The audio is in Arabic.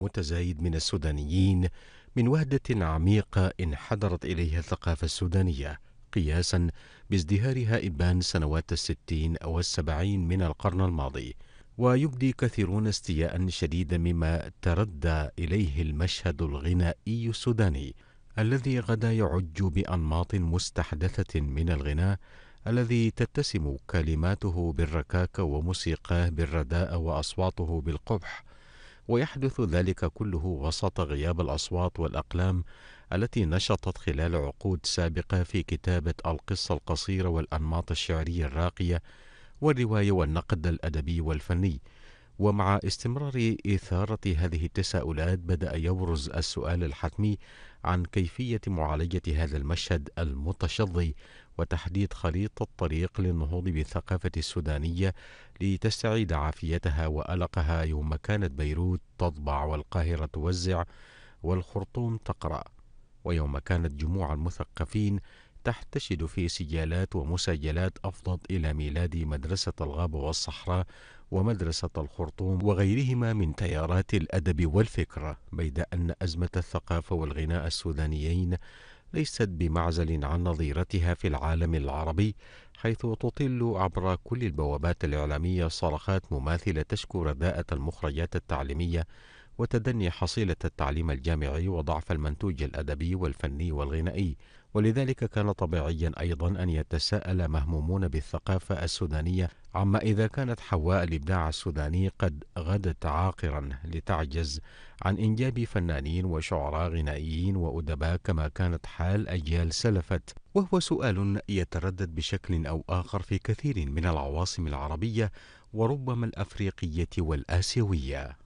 متزايد من السودانيين من وهدة عميقة انحدرت إليها الثقافة السودانية قياسا بازدهارها إبان سنوات الستين أو السبعين من القرن الماضي ويبدي كثيرون استياء شديدا مما تردى إليه المشهد الغنائي السوداني الذي غدا يعج بأنماط مستحدثة من الغناء الذي تتسم كلماته بالركاكة وموسيقاه بالرداء وأصواته بالقبح ويحدث ذلك كله وسط غياب الأصوات والأقلام التي نشطت خلال عقود سابقة في كتابة القصة القصيرة والأنماط الشعرية الراقية والرواية والنقد الأدبي والفني ومع استمرار إثارة هذه التساؤلات بدأ يبرز السؤال الحتمي عن كيفية معالجة هذا المشهد المتشظي وتحديد خريطة الطريق للنهوض بالثقافة السودانية لتستعيد عافيتها وألقها يوم كانت بيروت تطبع والقاهرة توزع والخرطوم تقرأ ويوم كانت جموع المثقفين تحتشد في سجالات ومسجلات أفضت إلى ميلاد مدرسة الغابة والصحراء ومدرسة الخرطوم وغيرهما من تيارات الأدب والفكرة بيد أن أزمة الثقافة والغناء السودانيين ليست بمعزل عن نظيرتها في العالم العربي حيث تطل عبر كل البوابات الإعلامية صرخات مماثلة تشكو رداءة المخرجات التعليمية وتدني حصيلة التعليم الجامعي وضعف المنتوج الأدبي والفني والغنائي ولذلك كان طبيعيا أيضا أن يتساءل مهمومون بالثقافة السودانية عما إذا كانت حواء الإبداع السوداني قد غدت عاقرا لتعجز عن إنجاب فنانين وشعراء غنائيين وأدباء كما كانت حال أجيال سلفت وهو سؤال يتردد بشكل أو آخر في كثير من العواصم العربية وربما الأفريقية والآسيوية